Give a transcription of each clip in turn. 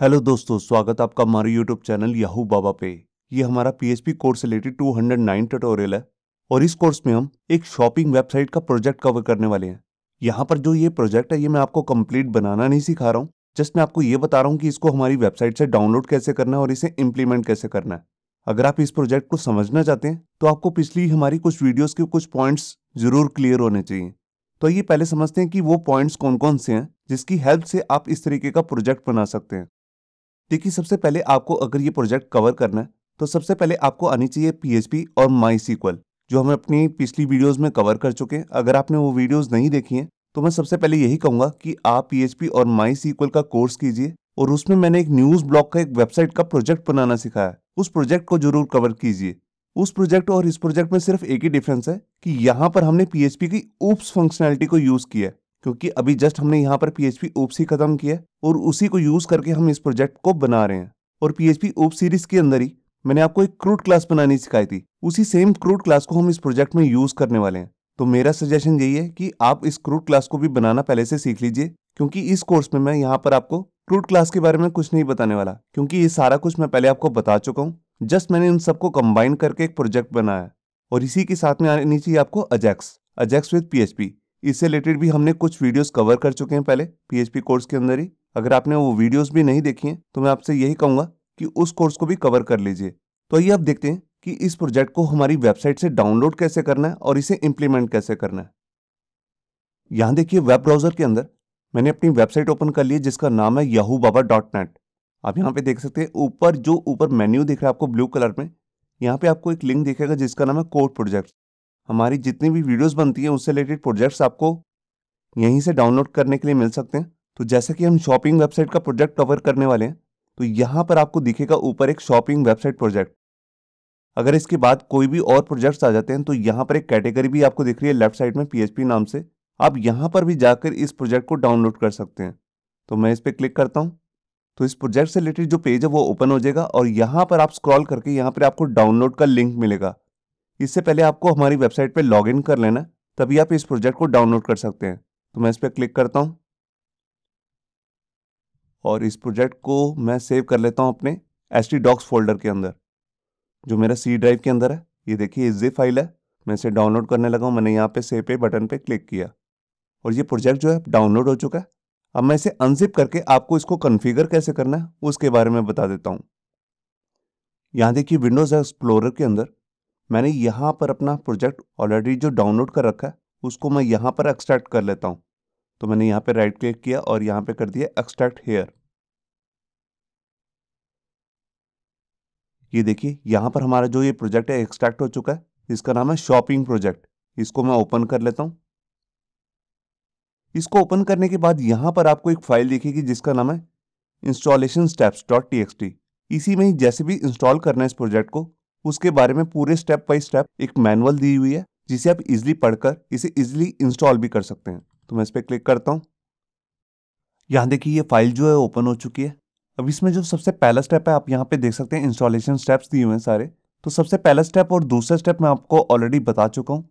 hello दोस्तों स्वागत आपका हमारे यूट्यूब चैनल याहू बाबा पे ये हमारा PHP course related two hundred nine tutorial है और इस कोर्स में हम एक शॉपिंग वेबसाइट का प्रोजेक्ट कवर करने वाले हैं यहाँ पर जो ये प्रोजेक्ट है ये मैं आपको कंप्लीट बनाना नहीं सिखा रहा हूँ जस्ट मैं आपको ये बता रहा हूँ कि इसको हमारी वेबसाइट से डाउनलोड कैसे करना है और इसे इम्प्लीमेंट कैसे करना है अगर आप इस प्रोजेक्ट को समझना चाहते हैं तो आपको पिछली हमारी कुछ वीडियोज़ के कुछ पॉइंट्स जरूर क्लियर होने चाहिए तो ये पहले समझते हैं कि वो पॉइंट्स कौन कौन से हैं जिसकी हेल्प से आप इस तरीके का प्रोजेक्ट बना सकते हैं देखिए सबसे पहले आपको अगर ये प्रोजेक्ट कवर करना है तो सबसे पहले आपको आनी चाहिए पीएचपी और माई सीक्वल जो हम अपनी पिछली वीडियोस में कवर कर चुके हैं अगर आपने वो वीडियोस नहीं देखी हैं तो मैं सबसे पहले यही कहूंगा कि आप PHP और माई सीक्वल का कोर्स कीजिए और उसमें मैंने एक न्यूज ब्लॉग का एक वेबसाइट का प्रोजेक्ट बनाना सिखाया उस प्रोजेक्ट को जरूर कवर कीजिए उस प्रोजेक्ट और इस प्रोजेक्ट में सिर्फ एक ही डिफरेंस है कि यहाँ पर हमने पीएचपी की ऊप्स फंक्शनैलिटी को यूज किया क्योंकि अभी जस्ट हमने यहाँ पर पीएचपी ओप सी खत्म किया और उसी को यूज करके हम इस प्रोजेक्ट को बना रहे हैं और पीएचपी ओप सीरीज के अंदर ही मैंने आपको एक क्रूड क्लास बनानी सिखाई थी उसी सेम क्रूड क्लास को हम इस प्रोजेक्ट में यूज करने वाले हैं तो मेरा सजेशन यही है कि आप इस क्रूड क्लास को भी बनाना पहले से सीख लीजिए क्योंकि इस कोर्स में मैं यहाँ पर आपको क्रूड क्लास के बारे में कुछ नहीं बताने वाला क्योंकि ये सारा कुछ मैं पहले आपको बता चुका हूँ जस्ट मैंने उन सबको कंबाइन करके एक प्रोजेक्ट बनाया और इसी के साथ में आनी चाहिए आपको अजैक्स अजैक्स विद पीएचपी इससे रिलेटेड भी हमने कुछ वीडियोस कवर कर चुके हैं पहले पीएचपी कोर्स के अंदर ही अगर आपने वो वीडियोस भी नहीं देखी हैं तो मैं आपसे यही कहूंगा कि उस कोर्स को भी कवर कर लीजिए तो आइए आप देखते हैं कि इस प्रोजेक्ट को हमारी वेबसाइट से डाउनलोड कैसे करना है और इसे इम्प्लीमेंट कैसे करना है यहां देखिए वेब ब्राउजर के अंदर मैंने अपनी वेबसाइट ओपन कर ली है जिसका नाम है याहू बाबा डॉट नेट आप यहाँ पे देख सकते हैं ऊपर जो ऊपर मेन्यू दिख रहा है आपको ब्लू कलर में यहाँ पे आपको एक लिंक दिखेगा जिसका नाम है कोड प्रोजेक्ट हमारी जितनी भी वीडियोस बनती है उससे रिलेटेड प्रोजेक्ट्स आपको यहीं से डाउनलोड करने के लिए मिल सकते हैं तो जैसा कि हम शॉपिंग वेबसाइट का प्रोजेक्ट कवर करने वाले हैं तो यहाँ पर आपको दिखेगा ऊपर एक शॉपिंग वेबसाइट प्रोजेक्ट अगर इसके बाद कोई भी और प्रोजेक्ट्स आ जाते हैं तो यहाँ पर एक कैटेगरी भी आपको दिख रही है लेफ्ट साइड में पी नाम से आप यहाँ पर भी जाकर इस प्रोजेक्ट को डाउनलोड कर सकते हैं तो मैं इस पर क्लिक करता हूँ तो इस प्रोजेक्ट से रिलेटेड जो पेज है वो ओपन हो जाएगा और यहाँ पर आप स्क्रॉल करके यहाँ पर आपको डाउनलोड का लिंक मिलेगा इससे पहले आपको हमारी वेबसाइट पर इन कर लेना तभी आप इस प्रोजेक्ट को डाउनलोड कर सकते हैं तो मैं इस पर क्लिक करता हूँ और इस प्रोजेक्ट को मैं सेव कर लेता हूँ अपने एस टी डॉक्स फोल्डर के अंदर जो मेरा सी ड्राइव के अंदर है ये देखिए इस फाइल है मैं इसे डाउनलोड करने लगा हूँ मैंने यहाँ पे सेव पे बटन पे क्लिक किया और ये प्रोजेक्ट जो है डाउनलोड हो चुका है अब मैं इसे अनजिप करके आपको इसको कन्फिगर कैसे करना है उसके बारे में बता देता हूँ यहाँ देखिए विंडोज़ एक्सप्लोर के अंदर मैंने यहाँ पर अपना प्रोजेक्ट ऑलरेडी जो डाउनलोड कर रखा है उसको मैं यहाँ पर एक्सट्रैक्ट कर लेता हूँ तो मैंने यहाँ पर राइट क्लिक किया और यहाँ पर कर दिया एक्सट्रैक्ट हेयर ये देखिए यहाँ पर हमारा जो ये प्रोजेक्ट है एक्सट्रैक्ट हो चुका है इसका नाम है शॉपिंग प्रोजेक्ट इसको मैं ओपन कर लेता हूँ इसको ओपन करने के बाद यहाँ पर आपको एक फाइल दिखेगी जिसका नाम है इंस्टॉलेशन स्टेप्स डॉट टी इसी में ही जैसे भी इंस्टॉल करना है इस प्रोजेक्ट को उसके बारे में पूरे स्टेप बाई स्टेप एक मैनुअल दी हुई है जिसे आप इजिली पढ़कर इसे इजिली इंस्टॉल भी कर सकते हैं तो मैं इस पर क्लिक करता हूँ यहाँ देखिए ये फाइल जो है ओपन हो चुकी है अब इसमें जो सबसे पहला स्टेप है आप यहाँ पे देख सकते हैं इंस्टॉलेशन स्टेप्स दिए हुए हैं सारे तो सबसे पहला स्टेप और दूसरा स्टेप मैं आपको ऑलरेडी बता चुका हूँ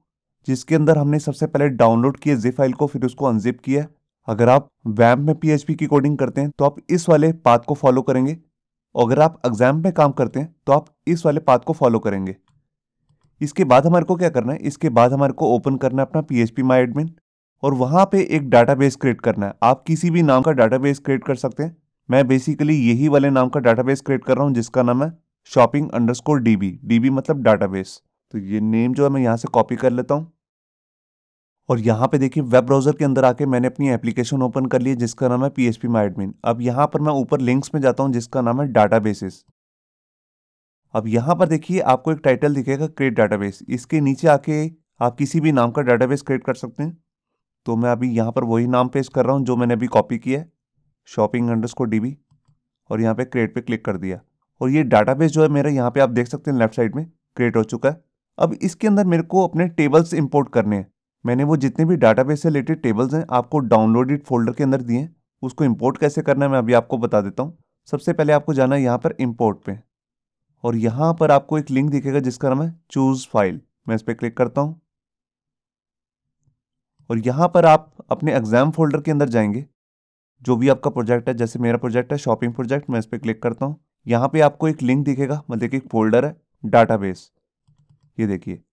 जिसके अंदर हमने सबसे पहले डाउनलोड किए जे फाइल को फिर उसको अनजिप किया अगर आप वैम्प में पी की कोडिंग करते हैं तो आप इस वाले पाथ को फॉलो करेंगे अगर आप एग्जाम में काम करते हैं तो आप इस वाले पाथ को फॉलो करेंगे इसके बाद हमारे को क्या करना है इसके बाद हमारे को ओपन करना है अपना P H P my admin और वहाँ पे एक डाटाबेस क्रिएट करना है आप किसी भी नाम का डाटाबेस क्रिएट कर सकते हैं मैं बेसिकली यही वाले नाम का डाटाबेस क्रिएट कर रहा हूँ जिसका नाम है shopping under D B D B मतलब डाटाबेस तो ये नेम जो है मैं यहाँ से कॉपी कर लेता हूँ और यहाँ पे देखिए वेब ब्राउज़र के अंदर आके मैंने अपनी एप्लीकेशन ओपन कर ली है जिसका नाम है P H P my admin अब यहाँ पर मैं ऊपर लिंक्स में जाता हूँ जिसका नाम है डाटा अब यहाँ पर देखिए आपको एक टाइटल दिखेगा क्रिएट डाटा इसके नीचे आके आप किसी भी नाम का डाटा क्रिएट कर सकते हैं तो मैं अभी यहाँ पर वही नाम पेश कर रहा हूँ जो मैंने अभी कॉपी किया है शॉपिंग अंडर को डी और यहाँ पर क्रिएट पर क्लिक कर दिया और ये डाटा जो है मेरा यहाँ पर आप देख सकते हैं लेफ्ट साइड में क्रिएट हो चुका है अब इसके अंदर मेरे को अपने टेबल्स इम्पोर्ट करने हैं मैंने वो जितने भी डाटाबेस से रिलेटेड टेबल्स हैं आपको डाउनलोडेड फोल्डर के अंदर दिए उसको इंपोर्ट कैसे करना है मैं अभी आपको बता देता हूँ सबसे पहले आपको जाना है यहाँ पर इम्पोर्ट पे और यहाँ पर आपको एक लिंक दिखेगा जिसका नाम है चूज़ फाइल मैं इस पर क्लिक करता हूँ और यहाँ पर आप अपने एग्ज़ाम फोल्डर के अंदर जाएंगे जो भी आपका प्रोजेक्ट है जैसे मेरा प्रोजेक्ट है शॉपिंग प्रोजेक्ट मैं इस पर क्लिक करता हूँ यहाँ पे आपको एक लिंक दिखेगा मतलब कि एक फोल्डर है डाटा ये देखिए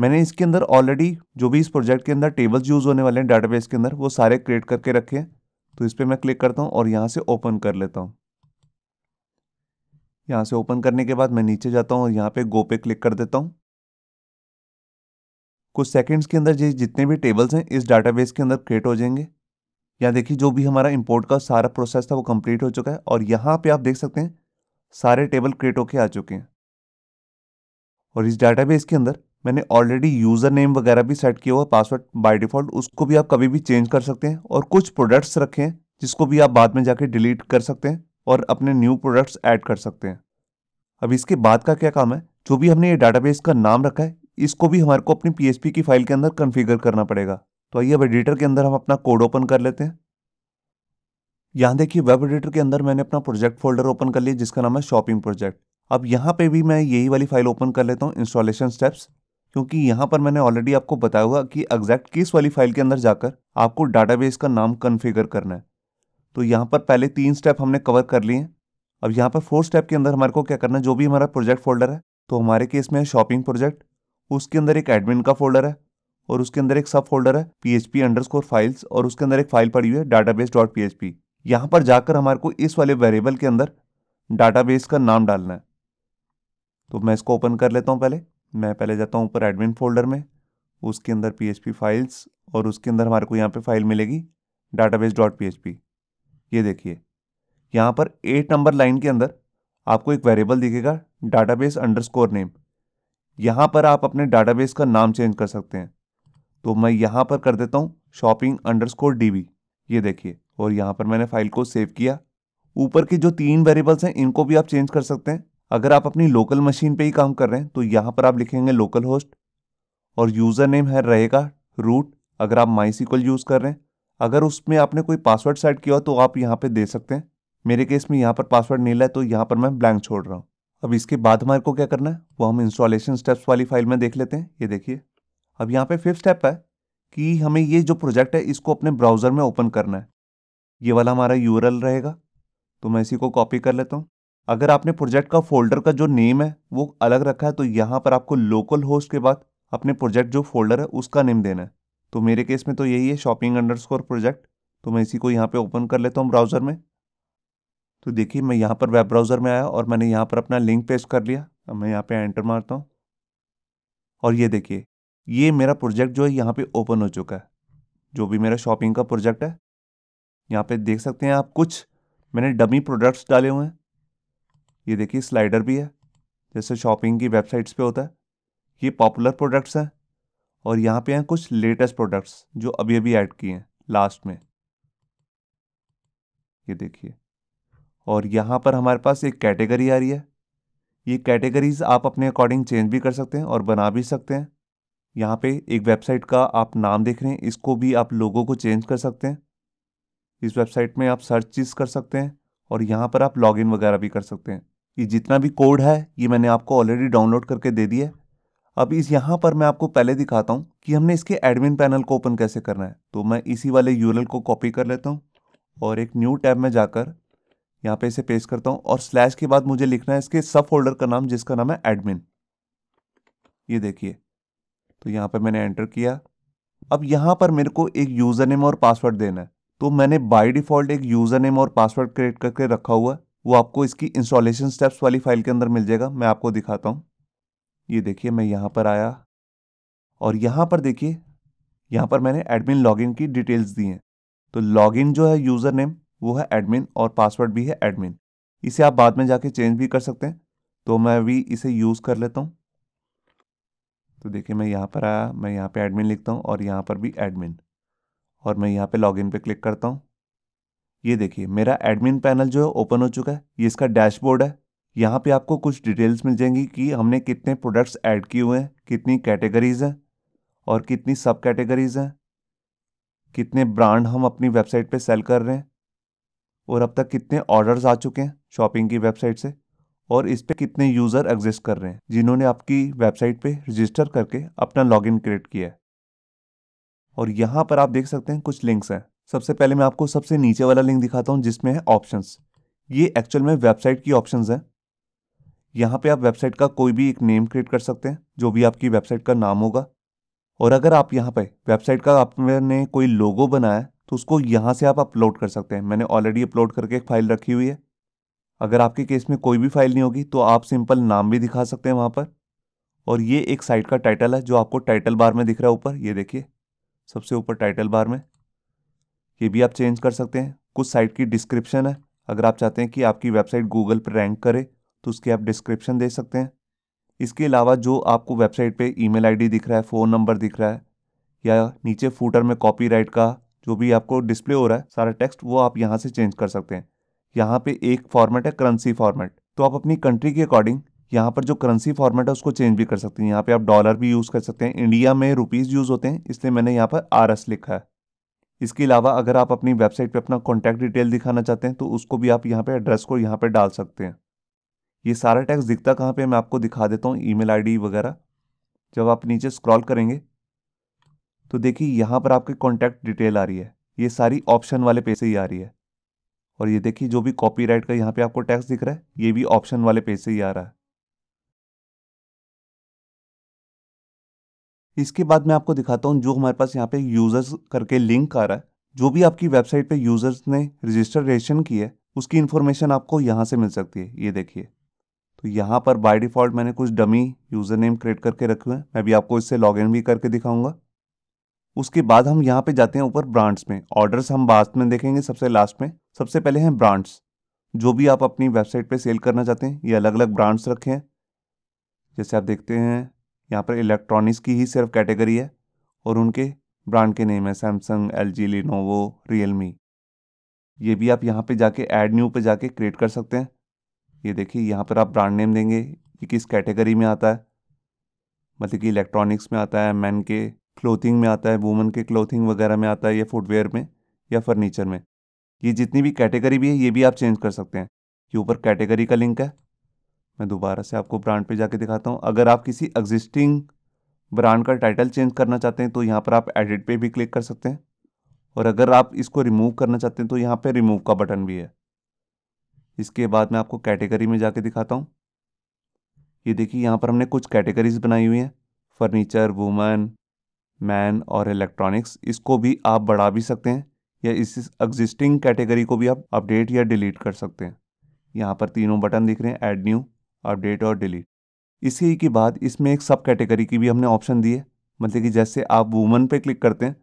मैंने इसके अंदर ऑलरेडी जो भी इस प्रोजेक्ट के अंदर टेबल्स यूज़ होने वाले हैं डाटाबेस के अंदर वो सारे क्रिएट करके रखे हैं तो इस पर मैं क्लिक करता हूँ और यहाँ से ओपन कर लेता हूँ यहाँ से ओपन करने के बाद मैं नीचे जाता हूँ और यहाँ पे गो पे क्लिक कर देता हूँ कुछ सेकेंड्स के अंदर ये जितने भी टेबल्स हैं इस डाटाबेस के अंदर क्रिएट हो जाएंगे यहाँ देखिए जो भी हमारा इम्पोर्ट का सारा प्रोसेस था वो कम्प्लीट हो चुका है और यहाँ पर आप देख सकते हैं सारे टेबल क्रिएट होके आ चुके हैं और इस डाटाबेस के अंदर मैंने ऑलरेडी यूज़र नेम वगैरह भी सेट किया हुआ पासवर्ड बाय डिफ़ॉल्ट उसको भी आप कभी भी चेंज कर सकते हैं और कुछ प्रोडक्ट्स रखे हैं जिसको भी आप बाद में जाके डिलीट कर सकते हैं और अपने न्यू प्रोडक्ट्स ऐड कर सकते हैं अब इसके बाद का क्या काम है जो भी हमने ये डाटाबेस का नाम रखा है इसको भी हमारे को अपनी पी की फाइल के अंदर कन्फिगर करना पड़ेगा तो आइए अब एडिटर के अंदर हम अपना कोड ओपन कर लेते हैं यहाँ देखिए वेब एडिटर के अंदर मैंने अपना प्रोजेक्ट फोल्डर ओपन कर लिया जिसका नाम है शॉपिंग प्रोजेक्ट अब यहाँ पे भी मैं यही वाली फाइल ओपन कर लेता हूँ इंस्टॉलेशन स्टेप्स क्योंकि यहाँ पर मैंने ऑलरेडी आपको बताया हुआ कि एग्जैक्ट किस वाली फाइल के अंदर जाकर आपको डाटाबेस का नाम कन्फिगर करना है तो यहाँ पर पहले तीन स्टेप हमने कवर कर लिए हैं अब यहाँ पर फोर्थ स्टेप के अंदर हमारे को क्या करना है जो भी हमारा प्रोजेक्ट फोल्डर है तो हमारे केस में है शॉपिंग प्रोजेक्ट उसके अंदर एक एडमिन का फोल्डर है और उसके अंदर एक सब फोल्डर है P H P underscore files और उसके अंदर एक फाइल पड़ी हुई है database dot P H P यहाँ पर जाकर हमारे को इस वाले वेरिएबल के अंदर डाटाबेस का नाम डालना है तो मैं इसको ओपन कर लेता हूँ पहले मैं पहले जाता हूँ ऊपर एडमिन फोल्डर में उसके अंदर पी फाइल्स और उसके अंदर हमारे को यहाँ पे फाइल मिलेगी डाटाबेस डॉट पी ये देखिए यहाँ पर एट नंबर लाइन के अंदर आपको एक वेरिएबल दिखेगा डाटाबेस अंडरस्कोर नेम यहाँ पर आप अपने डाटाबेस का नाम चेंज कर सकते हैं तो मैं यहाँ पर कर देता हूँ शॉपिंग अंडरस्कोर बी ये देखिए और यहाँ पर मैंने फाइल को सेव किया ऊपर के जो तीन वेरिएबल्स हैं इनको भी आप चेंज कर सकते हैं अगर आप अपनी लोकल मशीन पे ही काम कर रहे हैं तो यहाँ पर आप लिखेंगे लोकल होस्ट और यूज़र नेम है रहेगा रूट अगर आप माई सीक्वल यूज़ कर रहे हैं अगर उसमें आपने कोई पासवर्ड सेट किया हो तो आप यहाँ पे दे सकते हैं मेरे केस में यहाँ पर पासवर्ड नहीं लाए तो यहाँ पर मैं ब्लैंक छोड़ रहा हूँ अब इसके बाद हमारे को क्या करना है वो हम इंस्टॉलेशन स्टेप्स वाली फाइल में देख लेते हैं ये देखिए अब यहाँ पर फिफ्थ स्टेप है कि हमें ये जो प्रोजेक्ट है इसको अपने ब्राउज़र में ओपन करना है ये वाला हमारा यू रहेगा तो मैं इसी को कॉपी कर लेता हूँ अगर आपने प्रोजेक्ट का फोल्डर का जो नेम है वो अलग रखा है तो यहाँ पर आपको लोकल होस्ट के बाद अपने प्रोजेक्ट जो फोल्डर है उसका नेम देना है तो मेरे केस में तो यही है शॉपिंग अंडरस्कोर प्रोजेक्ट तो मैं इसी को यहाँ पे ओपन कर लेता हूँ ब्राउज़र में तो देखिए मैं यहाँ पर वेब ब्राउज़र में आया और मैंने यहाँ पर अपना लिंक पेश कर लिया अब मैं यहाँ पे एंटर मारता हूँ और ये देखिए ये मेरा प्रोजेक्ट जो है यहाँ पे ओपन हो चुका है जो भी मेरा शॉपिंग का प्रोजेक्ट है यहाँ पे देख सकते हैं आप कुछ मैंने डमी प्रोडक्ट्स डाले हुए हैं ये देखिए स्लाइडर भी है जैसे शॉपिंग की वेबसाइट्स पे होता है ये पॉपुलर प्रोडक्ट्स हैं और यहाँ पे हैं कुछ लेटेस्ट प्रोडक्ट्स जो अभी अभी ऐड किए हैं लास्ट में ये देखिए और यहाँ पर हमारे पास एक कैटेगरी आ रही है ये कैटेगरीज आप अपने अकॉर्डिंग चेंज भी कर सकते हैं और बना भी सकते हैं यहाँ पे एक वेबसाइट का आप नाम देख रहे हैं इसको भी आप लोगों को चेंज कर सकते हैं इस वेबसाइट में आप सर्च चीज़ कर सकते हैं और यहाँ पर आप लॉगिन वगैरह भी कर सकते हैं ये जितना भी कोड है ये मैंने आपको ऑलरेडी डाउनलोड करके दे दिया अब इस यहाँ पर मैं आपको पहले दिखाता हूँ कि हमने इसके एडमिन पैनल को ओपन कैसे करना है तो मैं इसी वाले यूरल को कॉपी कर लेता हूँ और एक न्यू टैब में जाकर यहाँ पे इसे पेस्ट करता हूँ और स्लैश के बाद मुझे लिखना है इसके सब फोल्डर का नाम जिसका नाम है एडमिन ये देखिए तो यहाँ पर मैंने एंटर किया अब यहाँ पर मेरे को एक यूज़र नेम और पासवर्ड देना है तो मैंने बाई डिफ़ॉल्ट एक यूज़र नेम और पासवर्ड क्रिएट करके रखा हुआ है वो आपको इसकी इंस्टॉलेशन स्टेप्स वाली फाइल के अंदर मिल जाएगा मैं आपको दिखाता हूँ ये देखिए मैं यहाँ पर आया और यहाँ पर देखिए यहाँ पर मैंने एडमिन लॉगिन की डिटेल्स दी हैं तो लॉगिन जो है यूज़र नेम वो है एडमिन और पासवर्ड भी है एडमिन इसे आप बाद में जाके चेंज भी कर सकते हैं तो मैं भी इसे यूज़ कर लेता हूँ तो देखिए मैं यहाँ पर आया मैं यहाँ पर एडमिन लिखता हूँ और यहाँ पर भी एडमिन और मैं यहाँ पर लॉग पे क्लिक करता हूँ ये देखिए मेरा एडमिन पैनल जो है ओपन हो चुका है ये इसका डैशबोर्ड है यहाँ पे आपको कुछ डिटेल्स मिल जाएंगी कि हमने कितने प्रोडक्ट्स ऐड किए हुए हैं कितनी कैटेगरीज हैं और कितनी सब कैटेगरीज हैं कितने ब्रांड हम अपनी वेबसाइट पे सेल कर रहे हैं और अब तक कितने ऑर्डर्स आ चुके हैं शॉपिंग की वेबसाइट से और इस पर कितने यूज़र एग्जिस्ट कर रहे हैं जिन्होंने आपकी वेबसाइट पर रजिस्टर करके अपना लॉग क्रिएट किया है और यहाँ पर आप देख सकते हैं कुछ लिंक्स हैं सबसे पहले मैं आपको सबसे नीचे वाला लिंक दिखाता हूँ जिसमें है ऑप्शंस ये एक्चुअल में वेबसाइट की ऑप्शंस है यहाँ पे आप वेबसाइट का कोई भी एक नेम क्रिएट कर सकते हैं जो भी आपकी वेबसाइट का नाम होगा और अगर आप यहाँ पे वेबसाइट का आपने कोई लोगो बनाया तो उसको यहाँ से आप अपलोड कर सकते हैं मैंने ऑलरेडी अपलोड करके एक फ़ाइल रखी हुई है अगर आपके केस में कोई भी फाइल नहीं होगी तो आप सिंपल नाम भी दिखा सकते हैं वहाँ पर और ये एक साइट का टाइटल है जो आपको टाइटल बार में दिख रहा है ऊपर ये देखिए सबसे ऊपर टाइटल बार में ये भी आप चेंज कर सकते हैं कुछ साइट की डिस्क्रिप्शन है अगर आप चाहते हैं कि आपकी वेबसाइट गूगल पर रैंक करे तो उसकी आप डिस्क्रिप्शन दे सकते हैं इसके अलावा जो आपको वेबसाइट पे ईमेल आईडी दिख रहा है फ़ोन नंबर दिख रहा है या नीचे फूटर में कॉपीराइट का जो भी आपको डिस्प्ले हो रहा है सारा टेक्स्ट वो आप यहाँ से चेंज कर सकते हैं यहाँ पे एक फॉर्मेट है करंसी फॉर्मेट तो आप अपनी कंट्री के अकॉर्डिंग यहाँ पर जो करंसी फॉर्मेट है उसको चेंज भी कर सकते हैं यहाँ पे आप डॉलर भी यूज़ कर सकते हैं इंडिया में रुपीज़ यूज़ होते हैं इसलिए मैंने यहाँ पर आर एस लिखा है इसके अलावा अगर आप अपनी वेबसाइट पे अपना कॉन्टैक्ट डिटेल दिखाना चाहते हैं तो उसको भी आप यहाँ पे एड्रेस को यहाँ पे डाल सकते हैं ये सारा टैक्स दिखता कहाँ पे मैं आपको दिखा देता हूँ ईमेल आईडी वगैरह जब आप नीचे स्क्रॉल करेंगे तो देखिए यहाँ पर आपकी कॉन्टैक्ट डिटेल आ रही है ये सारी ऑप्शन वाले पे से ही आ रही है और ये देखिए जो भी कॉपी का यहाँ पर आपको टैक्स दिख रहा है ये भी ऑप्शन वाले पे से ही आ रहा है इसके बाद मैं आपको दिखाता हूँ जो हमारे पास यहाँ पे यूज़र्स करके लिंक आ रहा है जो भी आपकी वेबसाइट पे यूज़र्स ने रजिस्ट्रेशन की है उसकी इन्फॉर्मेशन आपको यहाँ से मिल सकती है ये देखिए तो यहाँ पर बाय डिफ़ॉल्ट मैंने कुछ डमी यूज़र नेम क्रिएट करके रखे हुए हैं मैं भी आपको इससे इन भी करके दिखाऊंगा उसके बाद हम यहाँ पे जाते हैं ऊपर ब्रांड्स में ऑर्डर्स हम बाद में देखेंगे सबसे लास्ट में सबसे पहले हैं ब्रांड्स जो भी आप अपनी वेबसाइट पे सेल करना चाहते हैं ये अलग अलग ब्रांड्स रखे हैं जैसे आप देखते हैं यहाँ पर इलेक्ट्रॉनिक्स की ही सिर्फ कैटेगरी है और उनके ब्रांड के नेम है Samsung L G Lenovo Realme ये भी आप यहाँ पे जाके एड न्यू पे जाके क्रिएट कर सकते हैं ये देखिए यहाँ पर आप ब्रांड नेम देंगे ये किस कैटेगरी में आता है मतलब कि इलेक्ट्रॉनिक्स में आता है मैन के क्लोथिंग में आता है वुमेन के क्लोथिंग वगैरह में आता है या फुटवेयर में या फर्नीचर में ये जितनी भी कैटेगरी भी है ये भी आप चेंज कर सकते हैं ये ऊपर कैटेगरी का लिंक है मैं दोबारा से आपको ब्रांड पे जाके दिखाता हूँ अगर आप किसी एग्जिस्टिंग ब्रांड का टाइटल चेंज करना चाहते हैं तो यहाँ पर आप एडिट पे भी क्लिक कर सकते हैं और अगर आप इसको रिमूव करना चाहते हैं तो यहाँ पर रिमूव का बटन भी है इसके बाद मैं आपको कैटेगरी में जाके दिखाता हूँ ये देखिए यहाँ पर हमने कुछ कैटेगरीज बनाई हुई हैं फर्नीचर वुमन मैन और इलेक्ट्रॉनिक्स इसको भी आप बढ़ा भी सकते हैं या इस एग्जिस्टिंग कैटेगरी को भी आप अपडेट या डिलीट कर सकते हैं यहाँ पर तीनों बटन दिख रहे हैं ऐड न्यू अपडेट और डिलीट इसी के बाद इसमें एक सब कैटेगरी की भी हमने ऑप्शन दी है मतलब कि जैसे आप वूमन पे क्लिक करते हैं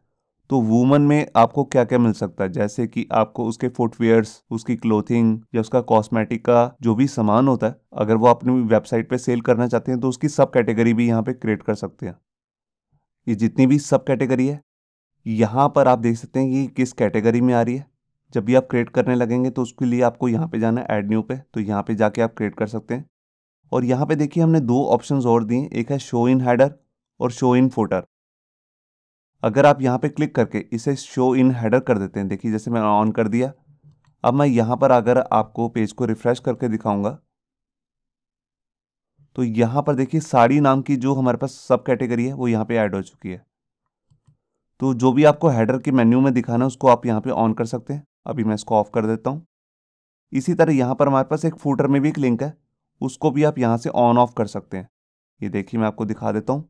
तो वूमन में आपको क्या क्या मिल सकता है जैसे कि आपको उसके फुटवेयर्स उसकी क्लोथिंग या उसका कॉस्मेटिक का जो भी सामान होता है अगर वो अपनी वेबसाइट पे सेल करना चाहते हैं तो उसकी सब कैटेगरी भी यहाँ पे क्रिएट कर सकते हैं ये जितनी भी सब कैटेगरी है यहाँ पर आप देख सकते हैं कि किस कैटेगरी में आ रही है जब भी आप क्रिएट करने लगेंगे तो उसके लिए आपको यहाँ पे जाना है एड न्यू पे तो यहाँ पे जाके आप क्रिएट कर सकते हैं और यहाँ पे देखिए हमने दो ऑप्शंस और दिए एक है शो इन हैडर और शो इन फोटर अगर आप यहाँ पे क्लिक करके इसे शो इन हैडर कर देते हैं देखिए जैसे मैंने ऑन कर दिया अब मैं यहाँ पर अगर आपको पेज को रिफ्रेश करके दिखाऊंगा तो यहाँ पर देखिए साड़ी नाम की जो हमारे पास सब कैटेगरी है वो यहाँ पे ऐड हो चुकी है तो जो भी आपको हैडर के मेन्यू में दिखाना है उसको आप यहाँ पर ऑन कर सकते हैं अभी मैं इसको ऑफ कर देता हूँ इसी तरह यहाँ पर हमारे पास एक फूटर में भी एक लिंक है उसको भी आप यहाँ से ऑन ऑफ कर सकते हैं ये देखिए मैं आपको दिखा देता हूँ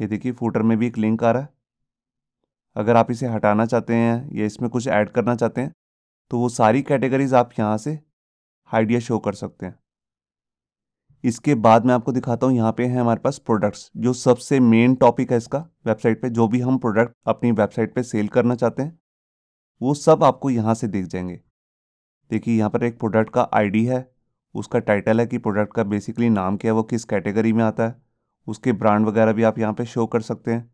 ये देखिए फूटर में भी एक लिंक आ रहा है अगर आप इसे हटाना चाहते हैं या इसमें कुछ ऐड करना चाहते हैं तो वो सारी कैटेगरीज आप यहाँ से हाइड या शो कर सकते हैं इसके बाद मैं आपको दिखाता हूँ यहाँ पे है हमारे पास प्रोडक्ट्स जो सबसे मेन टॉपिक है इसका वेबसाइट पे जो भी हम प्रोडक्ट अपनी वेबसाइट पे सेल करना चाहते हैं वो सब आपको यहाँ से देख जाएंगे देखिए यहाँ पर एक प्रोडक्ट का आईडी है उसका टाइटल है कि प्रोडक्ट का बेसिकली नाम क्या है वो किस कैटेगरी में आता है उसके ब्रांड वगैरह भी आप यहाँ पे शो कर सकते हैं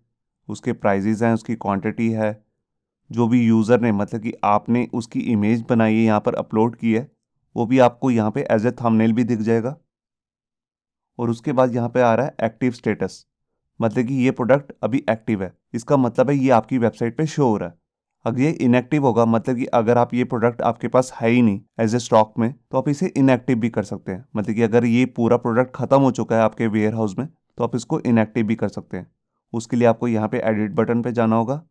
उसके प्राइजेज़ हैं उसकी क्वांटिटी है जो भी यूज़र ने मतलब कि आपने उसकी इमेज बनाई है यहाँ पर अपलोड की है वो भी आपको यहाँ पे एज ए थंबनेल भी दिख जाएगा और उसके बाद यहाँ पे आ रहा है एक्टिव स्टेटस मतलब कि ये प्रोडक्ट अभी एक्टिव है इसका मतलब है ये आपकी वेबसाइट पे शो हो रहा है अगर ये इनएक्टिव होगा मतलब कि अगर आप ये प्रोडक्ट आपके पास है ही नहीं एज ए स्टॉक में तो आप इसे इनएक्टिव भी कर सकते हैं मतलब कि अगर ये पूरा प्रोडक्ट खत्म हो चुका है आपके वेयर हाउस में तो आप इसको इनएक्टिव भी कर सकते हैं उसके लिए आपको यहाँ पे एडिट बटन पे जाना होगा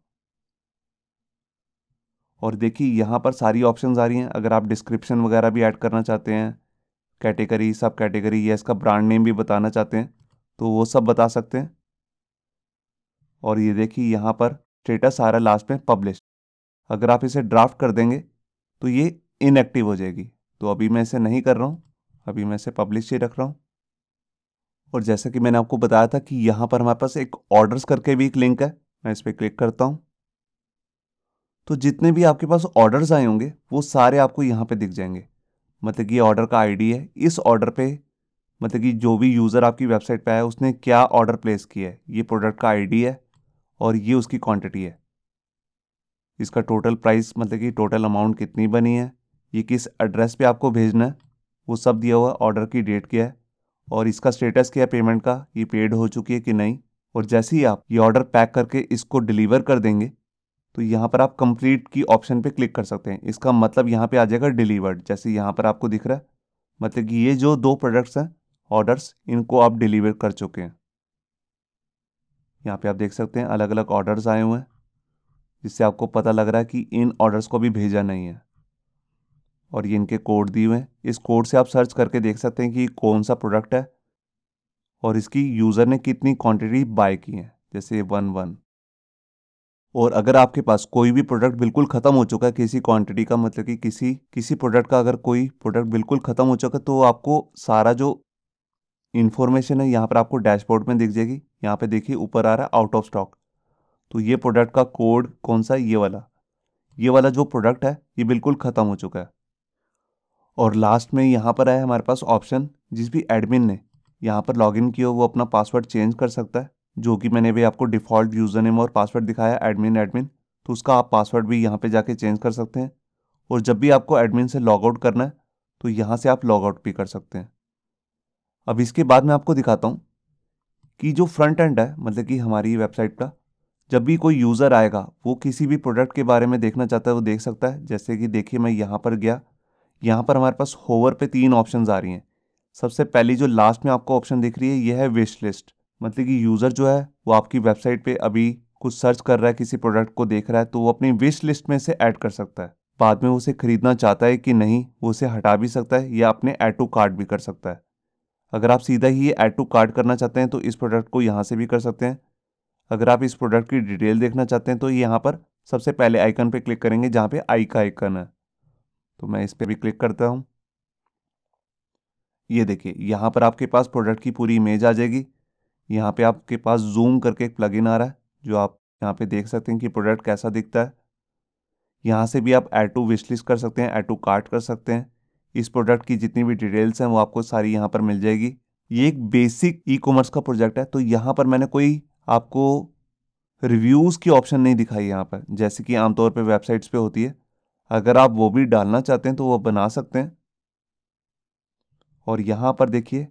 और देखिए यहाँ पर सारी ऑप्शंस आ रही हैं अगर आप डिस्क्रिप्शन वगैरह भी ऐड करना चाहते हैं कैटेगरी सब कैटेगरी या इसका ब्रांड नेम भी बताना चाहते हैं तो वो सब बता सकते हैं और ये देखिए यहाँ पर स्टेटस आ रहा है लास्ट में पब्लिश अगर आप इसे ड्राफ्ट कर देंगे तो ये इनएक्टिव हो जाएगी तो अभी मैं इसे नहीं कर रहा हूँ अभी मैं इसे पब्लिश ही रख रहा हूँ और जैसा कि मैंने आपको बताया था कि यहाँ पर हमारे पास एक ऑर्डर्स करके भी एक लिंक है मैं इस पर क्लिक करता हूँ तो जितने भी आपके पास ऑर्डर्स आए होंगे वो सारे आपको यहाँ पे दिख जाएंगे मतलब कि ऑर्डर का आईडी है इस ऑर्डर पे मतलब कि जो भी यूज़र आपकी वेबसाइट पे आया उसने क्या ऑर्डर प्लेस किया है ये प्रोडक्ट का आईडी है और ये उसकी क्वांटिटी है इसका टोटल प्राइस मतलब कि टोटल अमाउंट कितनी बनी है ये किस एड्रेस पे आपको भेजना है वो सब दिया हुआ ऑर्डर की डेट क्या है और इसका स्टेटस क्या है पेमेंट का ये पेड हो चुकी है कि नहीं और जैसे ही आप ये ऑर्डर पैक करके इसको डिलीवर कर देंगे तो यहाँ पर आप कंप्लीट की ऑप्शन पे क्लिक कर सकते हैं इसका मतलब यहाँ पे आ जाएगा डिलीवर्ड जैसे यहाँ पर आपको दिख रहा है मतलब कि ये जो दो प्रोडक्ट्स हैं ऑर्डर्स इनको आप डिलीवर कर चुके हैं यहाँ पे आप देख सकते हैं अलग अलग ऑर्डर्स आए हुए हैं जिससे आपको पता लग रहा है कि इन ऑर्डर्स को भी भेजा नहीं है और ये इनके कोड दिए हुए हैं इस कोड से आप सर्च करके देख सकते हैं कि कौन सा प्रोडक्ट है और इसकी यूज़र ने कितनी क्वांटिटी बाय की है जैसे वन वन और अगर आपके पास कोई भी प्रोडक्ट बिल्कुल ख़त्म हो चुका है किसी क्वांटिटी का मतलब कि किसी किसी प्रोडक्ट का अगर कोई प्रोडक्ट बिल्कुल ख़त्म हो चुका है तो आपको सारा जो इन्फॉर्मेशन है यहाँ पर आपको डैशबोर्ड में दिख जाएगी यहाँ पे देखिए ऊपर आ रहा है आउट ऑफ स्टॉक तो ये प्रोडक्ट का कोड कौन सा है ये वाला ये वाला जो प्रोडक्ट है ये बिल्कुल ख़त्म हो चुका है और लास्ट में यहाँ पर आया हमारे पास ऑप्शन जिस भी एडमिन ने यहाँ पर लॉगिन किया वो अपना पासवर्ड चेंज कर सकता है जो कि मैंने भी आपको डिफ़ॉल्ट यूज़र नेम और पासवर्ड दिखाया एडमिन एडमिन तो उसका आप पासवर्ड भी यहाँ पर जाके चेंज कर सकते हैं और जब भी आपको एडमिन से लॉग आउट करना है तो यहाँ से आप लॉग आउट भी कर सकते हैं अब इसके बाद मैं आपको दिखाता हूँ कि जो फ्रंट एंड है मतलब कि हमारी वेबसाइट का जब भी कोई यूज़र आएगा वो किसी भी प्रोडक्ट के बारे में देखना चाहता है वो देख सकता है जैसे कि देखिए मैं यहाँ पर गया यहाँ पर हमारे पास होवर पे तीन ऑप्शंस आ रही हैं सबसे पहली जो लास्ट में आपको ऑप्शन दिख रही है यह है विश लिस्ट मतलब कि यूज़र जो है वो आपकी वेबसाइट पर अभी कुछ सर्च कर रहा है किसी प्रोडक्ट को देख रहा है तो वो अपनी विश लिस्ट में से ऐड कर सकता है बाद में वो उसे ख़रीदना चाहता है कि नहीं वो उसे हटा भी सकता है या अपने ऐड टू कार्ड भी कर सकता है अगर आप सीधा ही ये ऐड टू कार्ड करना चाहते हैं तो इस प्रोडक्ट को यहाँ से भी कर सकते हैं अगर आप इस प्रोडक्ट की डिटेल देखना चाहते हैं तो यहाँ पर सबसे पहले आइकन पर क्लिक करेंगे जहाँ पे आई का आइकन है तो मैं इस पर भी क्लिक करता हूँ ये देखिए यहाँ पर आपके पास प्रोडक्ट की पूरी इमेज आ जाएगी यहाँ पे आपके पास जूम करके एक प्लगइन आ रहा है जो आप यहाँ पे देख सकते हैं कि प्रोडक्ट कैसा दिखता है यहाँ से भी आप ऐड टू विश लिस्ट कर सकते हैं ऐड टू कार्ट कर सकते हैं इस प्रोडक्ट की जितनी भी डिटेल्स हैं वो आपको सारी यहाँ पर मिल जाएगी ये एक बेसिक ई कॉमर्स का प्रोजेक्ट है तो यहाँ पर मैंने कोई आपको रिव्यूज़ की ऑप्शन नहीं दिखाई यहाँ पर जैसे कि आमतौर पर वेबसाइट्स पे होती है अगर आप वो भी डालना चाहते हैं तो वो बना सकते हैं और यहाँ पर देखिए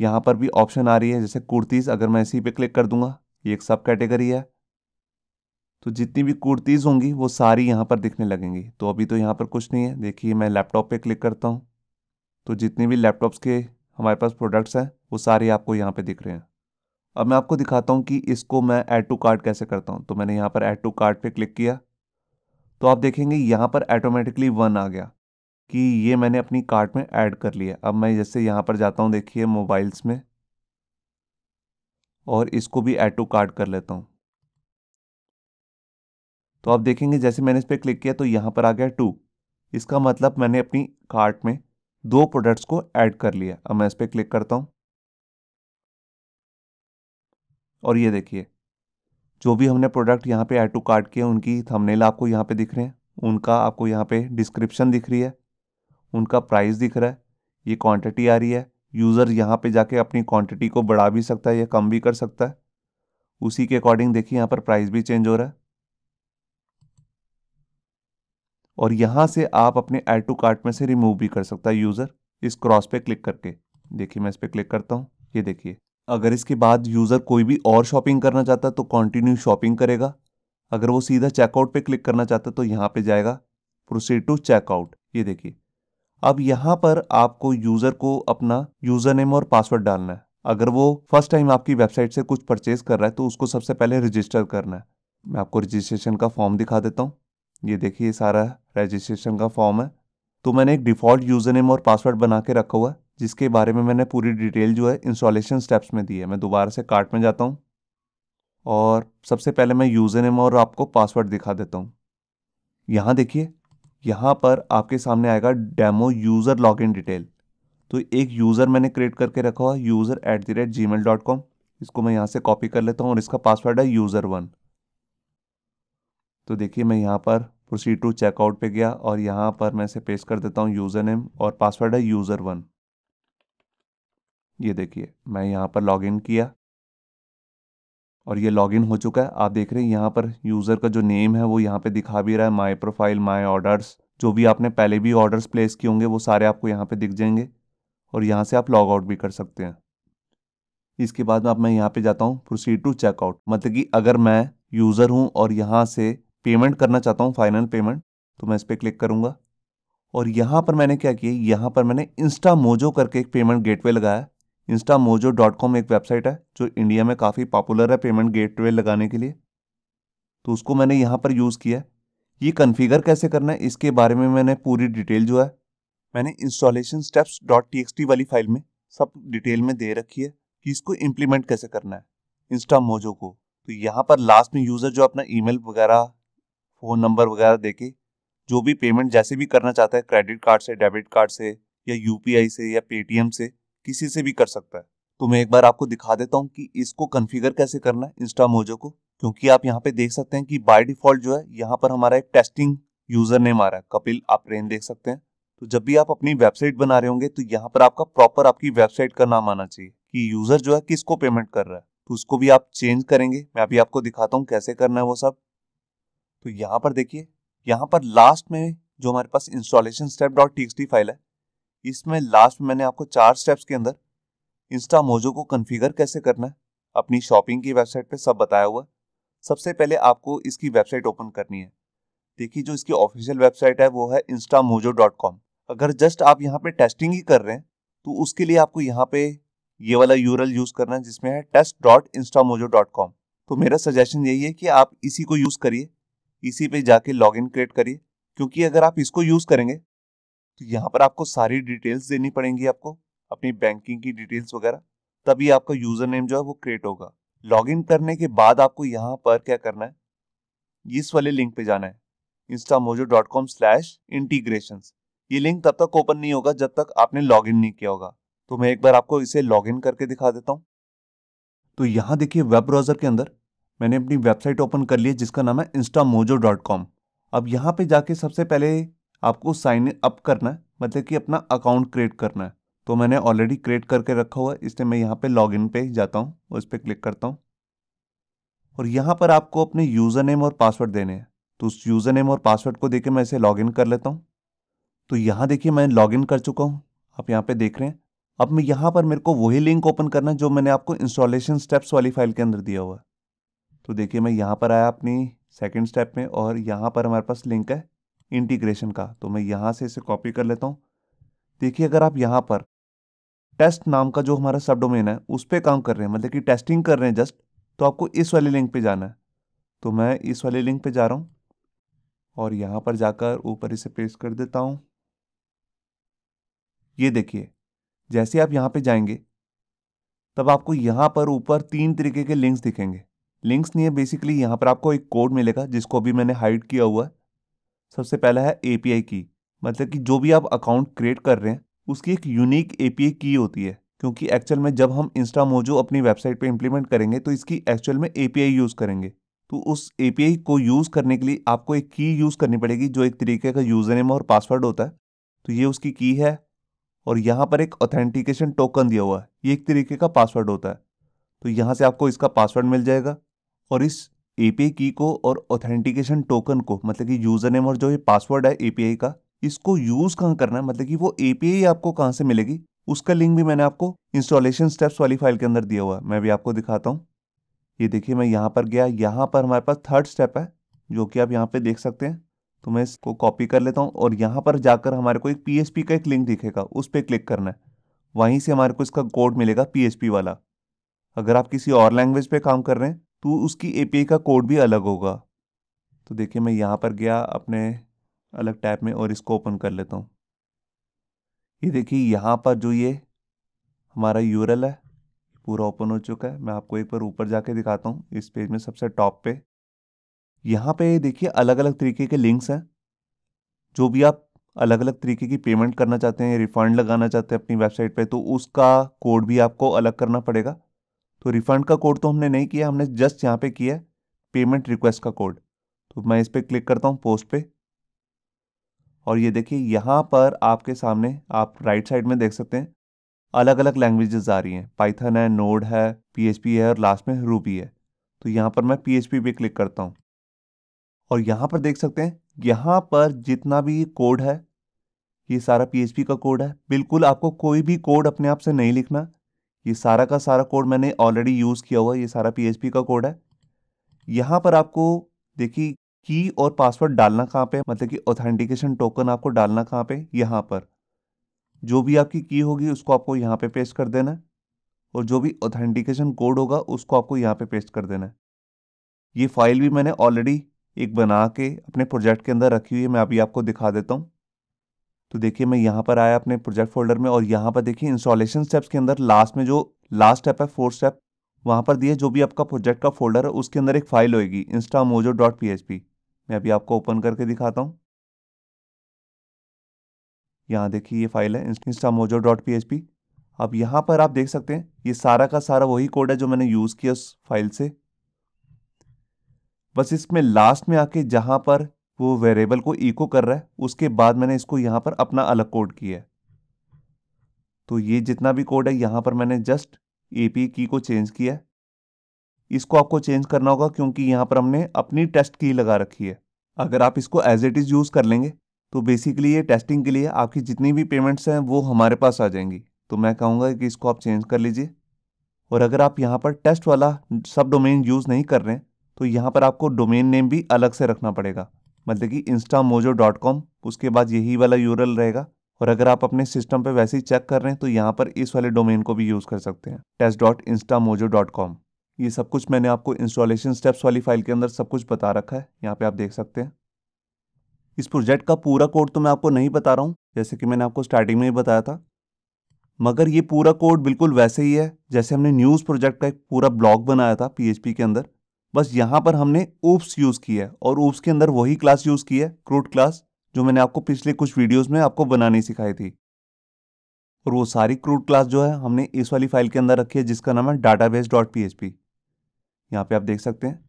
यहाँ पर भी ऑप्शन आ रही है जैसे कुर्तीज़ अगर मैं इसी पे क्लिक कर दूंगा ये एक सब कैटेगरी है तो जितनी भी कुर्तीज़ होंगी वो सारी यहाँ पर दिखने लगेंगी तो अभी तो यहाँ पर कुछ नहीं है देखिए मैं लैपटॉप पर क्लिक करता हूँ तो जितने भी लैपटॉप्स के हमारे पास प्रोडक्ट्स हैं वो सारे आपको यहाँ पर दिख रहे हैं अब मैं आपको दिखाता हूँ कि इसको मैं ऐड टू कार्ट कैसे करता हूँ तो मैंने यहाँ पर ऐड टू कार्ट पे क्लिक किया तो आप देखेंगे यहाँ पर ऐटोमेटिकली वन आ गया कि ये मैंने अपनी कार्ट में ऐड कर लिया अब मैं जैसे यहाँ पर जाता हूँ देखिए मोबाइल्स में और इसको भी ऐड टू कार्ट कर लेता हूँ तो आप देखेंगे जैसे मैंने इस पर क्लिक किया तो यहाँ पर आ गया टू इसका मतलब मैंने अपनी कार्ट में दो प्रोडक्ट्स को ऐड कर लिया अब मैं इस पर क्लिक करता हूँ और ये देखिए जो भी हमने प्रोडक्ट यहाँ पे ऐड टू कार्ट किए उनकी थंबनेल आपको यहाँ पे दिख रहे हैं उनका आपको यहाँ पे डिस्क्रिप्शन दिख रही है उनका प्राइस दिख रहा है ये क्वांटिटी आ रही है यूज़र यहाँ पे जाके अपनी क्वांटिटी को बढ़ा भी सकता है या कम भी कर सकता है उसी के अकॉर्डिंग देखिए यहाँ पर प्राइस भी चेंज हो रहा है और यहाँ से आप अपने ऐड टू कार्ट में से रिमूव भी कर सकता है यूज़र इस क्रॉस पे क्लिक करके देखिए मैं इस पर क्लिक करता हूँ ये देखिए अगर इसके बाद यूज़र कोई भी और शॉपिंग करना चाहता तो कंटिन्यू शॉपिंग करेगा अगर वो सीधा चेकआउट पे क्लिक करना चाहता तो यहाँ पे जाएगा प्रोसीड टू चेकआउट ये देखिए अब यहाँ पर आपको यूज़र को अपना यूज़र नेम और पासवर्ड डालना है अगर वो फर्स्ट टाइम आपकी वेबसाइट से कुछ परचेज कर रहा है तो उसको सबसे पहले रजिस्टर करना है मैं आपको रजिस्ट्रेशन का फॉर्म दिखा देता हूँ ये देखिए सारा रजिस्ट्रेशन का फॉर्म है तो मैंने एक डिफ़ॉल्ट यूज़र नेम और पासवर्ड बना के रखा हुआ है जिसके बारे में मैंने पूरी डिटेल जो है इंस्टॉलेशन स्टेप्स में दी है मैं दोबारा से कार्ट में जाता हूँ और सबसे पहले मैं यूज़र नेम और आपको पासवर्ड दिखा देता हूँ यहाँ देखिए यहाँ पर आपके सामने आएगा डेमो यूज़र लॉगिन डिटेल तो एक यूज़र मैंने क्रिएट करके रखा हुआ user at the rate Gmail dot com इसको मैं यहाँ से कॉपी कर लेता हूँ और इसका पासवर्ड है यूज़र वन तो देखिए मैं यहाँ पर प्रोसीड टू चेकआउट पे गया और यहाँ पर मैं इसे पेस्ट कर देता हूँ यूज़र नेम और पासवर्ड है यूज़र वन ये देखिए मैं यहाँ पर लॉगिन किया और ये लॉगिन हो चुका है आप देख रहे हैं यहाँ पर यूज़र का जो नेम है वो यहाँ पे दिखा भी रहा है माई प्रोफाइल माई ऑर्डर्स जो भी आपने पहले भी ऑर्डर्स प्लेस किए होंगे वो सारे आपको यहाँ पे दिख जाएंगे और यहाँ से आप लॉग आउट भी कर सकते हैं इसके बाद आप मैं यहाँ पर जाता हूँ प्रोसीड टू चेकआउट मतलब कि अगर मैं यूज़र हूँ और यहाँ से पेमेंट करना चाहता हूँ फाइनल पेमेंट तो मैं इस पर क्लिक करूँगा और यहाँ पर मैंने क्या किया यहाँ पर मैंने इंस्टा मोजो करके एक पेमेंट गेटवे लगाया इंस्टा मोजो डॉट कॉम एक वेबसाइट है जो इंडिया में काफ़ी पॉपुलर है पेमेंट गेटवे लगाने के लिए तो उसको मैंने यहाँ पर यूज़ किया है ये कन्फिगर कैसे करना है इसके बारे में मैंने पूरी डिटेल जो है मैंने installation steps dot T X T वाली फाइल में सब डिटेल में दे रखी है कि इसको इम्प्लीमेंट कैसे करना है इंस्टा मोजो को तो यहाँ पर लास्ट में यूज़र जो अपना मेल वगैरह फ़ोन नंबर वगैरह के जो भी पेमेंट जैसे भी करना चाहता है क्रेडिट कार्ड से डेबिट कार्ड से या आई से या पेटीएम से किसी से भी कर सकता है तो मैं एक बार आपको दिखा देता हूँ कि इसको कन्फिगर कैसे करना है इंस्टा मोजो को क्योंकि आप यहाँ पे देख सकते हैं कि बाय डिफॉल्ट जो है यहाँ पर हमारा एक टेस्टिंग यूजर नेम आ रहा है कपिल आप रेन देख सकते हैं तो जब भी आप अपनी वेबसाइट बना रहे होंगे तो यहाँ पर आपका प्रॉपर आपकी वेबसाइट का नाम आना चाहिए कि यूजर जो है किसको पेमेंट कर रहा है तो उसको भी आप चेंज करेंगे मैं अभी आपको दिखाता हूँ कैसे करना है वो सब तो यहाँ पर देखिए यहाँ पर लास्ट में जो हमारे पास installation step dot T file है इसमें लास्ट मैंने आपको चार स्टेप्स के अंदर इंस्टा मोजो को कन्फिगर कैसे करना है अपनी शॉपिंग की वेबसाइट पे सब बताया हुआ सबसे पहले आपको इसकी वेबसाइट ओपन करनी है देखिए जो इसकी ऑफिशियल वेबसाइट है वो है इंस्टा मोजो डॉट कॉम अगर जस्ट आप यहाँ पे टेस्टिंग ही कर रहे हैं तो उसके लिए आपको यहाँ पे ये वाला यूरल यूज़ करना है जिसमें है test dot Instamojo dot com तो मेरा सजेशन यही है कि आप इसी को यूज़ करिए इसी पे जाके इन क्रिएट करिए क्योंकि अगर आप इसको यूज़ करेंगे तो यहाँ पर आपको सारी डिटेल्स देनी पड़ेंगी आपको अपनी बैंकिंग की डिटेल्स वगैरह तभी आपका यूजर नेम जो है वो क्रिएट होगा लॉगिन करने के बाद आपको यहाँ पर क्या करना है इस वाले लिंक पे जाना है Instamojo dot com slash integration ये लिंक तब तक ओपन नहीं होगा जब तक आपने इन नहीं किया होगा तो मैं एक बार आपको इसे इन करके दिखा देता हूँ तो यहाँ देखिए वेब ब्राउजर के अंदर मैंने अपनी वेबसाइट ओपन कर ली है जिसका नाम है इंस्टामोजो डॉट कॉम अब यहाँ पे जाके सबसे पहले आपको साइन अप करना है मतलब कि अपना अकाउंट क्रिएट करना है तो मैंने ऑलरेडी क्रिएट करके रखा हुआ है इसलिए मैं यहाँ पे लॉगिन पे जाता हूँ उस पर क्लिक करता हूँ और यहाँ पर आपको अपने यूज़र नेम और पासवर्ड देने हैं तो उस यूज़र नेम और पासवर्ड को देखे मैं इसे लॉगिन कर लेता हूँ तो यहाँ देखिए मैं लॉगिन कर चुका हूँ आप यहाँ पे देख रहे हैं अब मैं यहाँ पर मेरे को वही लिंक ओपन करना है जो मैंने आपको इंस्टॉलेशन स्टेप्स वाली फाइल के अंदर दिया हुआ है तो देखिए मैं यहाँ पर आया अपनी सेकेंड स्टेप में और यहाँ पर हमारे पास लिंक है इंटीग्रेशन का तो मैं यहाँ से इसे कॉपी कर लेता हूँ देखिए अगर आप यहाँ पर टेस्ट नाम का जो हमारा सब डोमेन है उस पर काम कर रहे हैं मतलब कि टेस्टिंग कर रहे हैं जस्ट तो आपको इस वाले लिंक पे जाना है तो मैं इस वाले लिंक पे जा रहा हूँ और यहाँ पर जाकर ऊपर इसे पेस्ट कर देता हूँ ये देखिए जैसे आप यहाँ पे जाएंगे तब आपको यहाँ पर ऊपर तीन तरीके के लिंक्स दिखेंगे लिंक्स नहीं है बेसिकली यहाँ पर आपको एक कोड मिलेगा जिसको अभी मैंने हाइड किया हुआ है सबसे पहला है ए की मतलब कि जो भी आप अकाउंट क्रिएट कर रहे हैं उसकी एक यूनिक ए की होती है क्योंकि एक्चुअल में जब हम इंस्टा मोजो अपनी वेबसाइट पे इंप्लीमेंट करेंगे तो इसकी एक्चुअल में ए यूज़ करेंगे तो उस ए को यूज़ करने के लिए आपको एक की यूज़ करनी पड़ेगी जो एक तरीके का यूज़र नेम और पासवर्ड होता है तो ये उसकी की है और यहाँ पर एक ऑथेंटिकेशन टोकन दिया हुआ है ये एक तरीके का पासवर्ड होता है तो यहाँ से आपको इसका पासवर्ड मिल जाएगा और इस एपीआई की को और ऑथेंटिकेशन टोकन को मतलब कि यूज़र नेम और जो ये पासवर्ड है एपीआई का इसको यूज़ कहाँ करना है मतलब कि वो एपीआई आपको कहाँ से मिलेगी उसका लिंक भी मैंने आपको इंस्टॉलेशन स्टेप्स वाली फाइल के अंदर दिया हुआ है मैं भी आपको दिखाता हूँ ये देखिए मैं यहाँ पर गया यहाँ पर हमारे पास थर्ड स्टेप है जो कि आप यहाँ पर देख सकते हैं तो मैं इसको कॉपी कर लेता हूँ और यहाँ पर जाकर हमारे को एक पी का एक लिंक दिखेगा उस पर क्लिक करना है वहीं से हमारे को इसका कोड मिलेगा पी वाला अगर आप किसी और लैंग्वेज पर काम कर रहे हैं तो उसकी ए का कोड भी अलग होगा तो देखिए मैं यहाँ पर गया अपने अलग टाइप में और इसको ओपन कर लेता हूँ ये देखिए यहाँ पर जो ये हमारा यूरल है पूरा ओपन हो चुका है मैं आपको एक बार ऊपर जाके दिखाता हूँ इस पेज में सबसे टॉप पे यहाँ पे देखिए अलग अलग तरीके के लिंक्स हैं जो भी आप अलग अलग तरीके की पेमेंट करना चाहते हैं रिफंड लगाना चाहते हैं अपनी वेबसाइट पे तो उसका कोड भी आपको अलग करना पड़ेगा तो रिफंड का कोड तो हमने नहीं किया हमने जस्ट यहाँ पे किया पेमेंट रिक्वेस्ट का कोड तो मैं इस पर क्लिक करता हूँ पोस्ट पे और ये देखिए यहाँ पर आपके सामने आप राइट साइड में देख सकते हैं अलग अलग लैंग्वेजेस आ रही हैं पाइथन है नोड है पीएचपी है और लास्ट में रूबी है तो यहाँ पर मैं पीएचपी पे क्लिक करता हूँ और यहाँ पर देख सकते हैं यहाँ पर जितना भी कोड है ये सारा पीएचपी का कोड है बिल्कुल आपको कोई भी कोड अपने आप से नहीं लिखना ये सारा का सारा कोड मैंने ऑलरेडी यूज़ किया हुआ है ये सारा पी का कोड है यहाँ पर आपको देखिए की और पासवर्ड डालना कहाँ पे मतलब कि ऑथेंटिकेशन टोकन आपको डालना कहाँ पे यहाँ पर जो भी आपकी की होगी उसको आपको यहाँ पे पेस्ट कर देना है और जो भी ऑथेंटिकेशन कोड होगा उसको आपको यहाँ पे पेस्ट कर देना है ये फाइल भी मैंने ऑलरेडी एक बना के अपने प्रोजेक्ट के अंदर रखी हुई है मैं अभी आपको दिखा देता हूँ तो देखिए मैं यहाँ पर आया अपने प्रोजेक्ट फोल्डर में और यहाँ पर देखिए इंस्टॉलेशन स्टेप्स के अंदर लास्ट में जो लास्ट स्टेप है फोर्थ स्टेप वहाँ पर दिए जो भी आपका प्रोजेक्ट का फोल्डर है उसके अंदर एक फाइल होएगी Instamojo dot P H P मैं अभी आपको ओपन करके दिखाता हूँ यहाँ देखिए ये फाइल है Instamojo dot P H P अब यहाँ पर आप देख सकते हैं ये सारा का सारा वही कोड है जो मैंने यूज़ किया उस फाइल से बस इसमें लास्ट में आके जहाँ पर वो वेरिएबल को इको कर रहा है उसके बाद मैंने इसको यहाँ पर अपना अलग कोड किया है तो ये जितना भी कोड है यहाँ पर मैंने जस्ट ए पी की को चेंज किया है इसको आपको चेंज करना होगा क्योंकि यहाँ पर हमने अपनी टेस्ट की लगा रखी है अगर आप इसको एज इट इज़ यूज़ कर लेंगे तो बेसिकली ये टेस्टिंग के लिए आपकी जितनी भी पेमेंट्स हैं वो हमारे पास आ जाएंगी तो मैं कहूँगा कि इसको आप चेंज कर लीजिए और अगर आप यहाँ पर टेस्ट वाला सब डोमेन यूज़ नहीं कर रहे हैं तो यहाँ पर आपको डोमेन नेम भी अलग से रखना पड़ेगा मतलब कि instamojo.com उसके बाद यही वाला यूरल रहेगा और अगर आप अपने सिस्टम पे वैसे ही चेक कर रहे हैं तो यहाँ पर इस वाले डोमेन को भी यूज़ कर सकते हैं test dot mojo dot com ये सब कुछ मैंने आपको इंस्टॉलेशन स्टेप्स वाली फाइल के अंदर सब कुछ बता रखा है यहाँ पे आप देख सकते हैं इस प्रोजेक्ट का पूरा कोड तो मैं आपको नहीं बता रहा हूँ जैसे कि मैंने आपको स्टार्टिंग में ही बताया था मगर ये पूरा कोड बिल्कुल वैसे ही है जैसे हमने न्यूज़ प्रोजेक्ट का एक पूरा ब्लॉग बनाया था पी के अंदर बस यहाँ पर हमने ओप्स यूज़ किया है और ओप्स के अंदर वही क्लास यूज़ की है क्रूड क्लास जो मैंने आपको पिछले कुछ वीडियोस में आपको बनानी सिखाई थी और वो सारी क्रूड क्लास जो है हमने इस वाली फाइल के अंदर रखी है जिसका नाम है database dot P H P यहाँ पर आप देख सकते हैं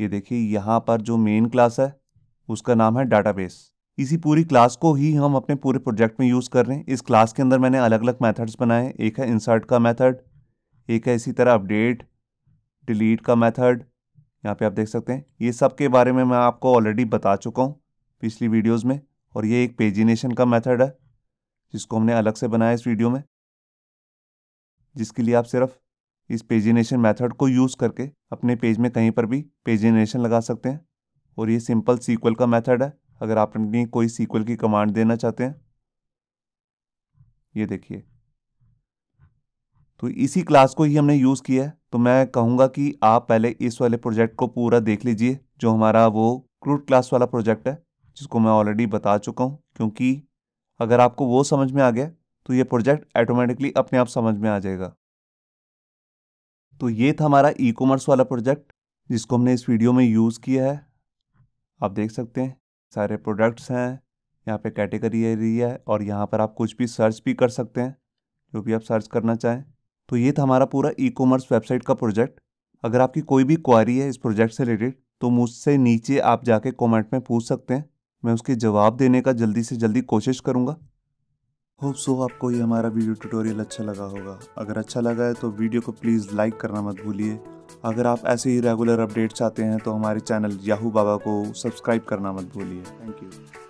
ये देखिए यहाँ पर जो मेन क्लास है उसका नाम है डाटा बेस इसी पूरी क्लास को ही हम अपने पूरे प्रोजेक्ट में यूज़ कर रहे हैं इस क्लास के अंदर मैंने अलग अलग मैथड्स बनाए एक है इंसर्ट का मैथड एक है इसी तरह अपडेट डिलीट का मेथड यहाँ पे आप देख सकते हैं ये सब के बारे में मैं आपको ऑलरेडी बता चुका हूँ पिछली वीडियोस में और ये एक पेजिनेशन का मेथड है जिसको हमने अलग से बनाया इस वीडियो में जिसके लिए आप सिर्फ इस पेजिनेशन मेथड को यूज़ करके अपने पेज में कहीं पर भी पेजिनेशन लगा सकते हैं और ये सिंपल सीक्वल का मेथड है अगर आप अपनी कोई सीक्वल की कमांड देना चाहते हैं ये देखिए तो इसी क्लास को ही हमने यूज़ किया है तो मैं कहूँगा कि आप पहले इस वाले प्रोजेक्ट को पूरा देख लीजिए जो हमारा वो क्रूड क्लास वाला प्रोजेक्ट है जिसको मैं ऑलरेडी बता चुका हूँ क्योंकि अगर आपको वो समझ में आ गया तो ये प्रोजेक्ट ऑटोमेटिकली अपने आप समझ में आ जाएगा तो ये था हमारा ई कॉमर्स वाला प्रोजेक्ट जिसको हमने इस वीडियो में यूज़ किया है आप देख सकते हैं सारे प्रोडक्ट्स हैं यहाँ पे कैटेगरी एरिया है और यहाँ पर आप कुछ भी सर्च भी कर सकते हैं जो भी आप सर्च करना चाहें तो ये था हमारा पूरा ई कॉमर्स वेबसाइट का प्रोजेक्ट अगर आपकी कोई भी क्वारी है इस प्रोजेक्ट से रिलेटेड तो मुझसे नीचे आप जाके कमेंट में पूछ सकते हैं मैं उसके जवाब देने का जल्दी से जल्दी कोशिश करूँगा होप सो आपको ये हमारा वीडियो ट्यूटोरियल अच्छा लगा होगा अगर अच्छा लगा है तो वीडियो को प्लीज़ लाइक करना मत भूलिए अगर आप ऐसे ही रेगुलर अपडेट्स चाहते हैं तो हमारे चैनल याहू बाबा को सब्सक्राइब करना मत भूलिए थैंक यू